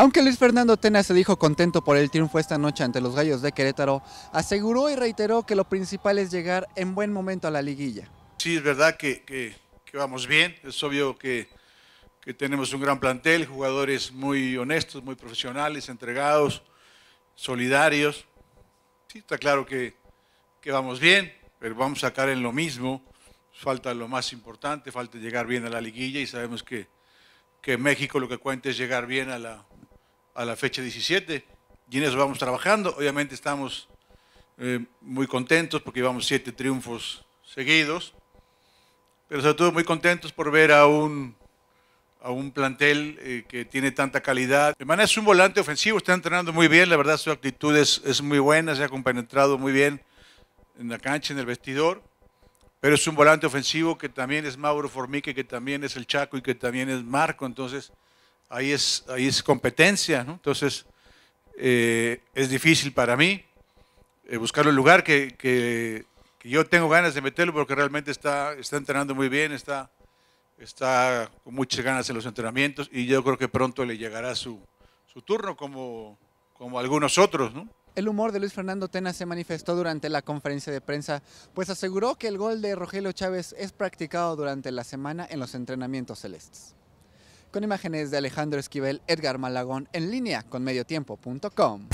Aunque Luis Fernando Tena se dijo contento por el triunfo esta noche ante los Gallos de Querétaro, aseguró y reiteró que lo principal es llegar en buen momento a la liguilla. Sí, es verdad que, vamos bien, es obvio que, tenemos un gran plantel, jugadores muy honestos, muy profesionales, entregados, solidarios. Sí, está claro que, que vamos bien, pero vamos a sacar en lo mismo. Falta lo más importante, falta llegar bien a la liguilla y sabemos que, que México lo que cuenta es llegar bien a la, a la fecha 17 y en eso vamos trabajando. Obviamente estamos eh, muy contentos porque íbamos siete triunfos seguidos, pero sobre todo muy contentos por ver a un, a un plantel eh, que tiene tanta calidad. Hermana es un volante ofensivo, está entrenando muy bien, la verdad su actitud es, es muy buena, se ha compenetrado muy bien en la cancha, en el vestidor pero es un volante ofensivo que también es Mauro Formique, que también es el Chaco y que también es Marco. Entonces, ahí es, ahí es competencia, Entonces, eh, es difícil para mí eh, buscar un lugar que, yo tengo ganas de meterlo porque realmente está, está entrenando muy bien, está, está con muchas ganas en los entrenamientos y yo creo que pronto le llegará su, turno como, como algunos otros, El humor de Luis Fernando Tena se manifestó durante la conferencia de prensa, pues aseguró que el gol de Rogelio Chávez es practicado durante la semana en los entrenamientos celestes con imágenes de Alejandro Esquivel, Edgar Malagón, en línea con mediotiempo.com.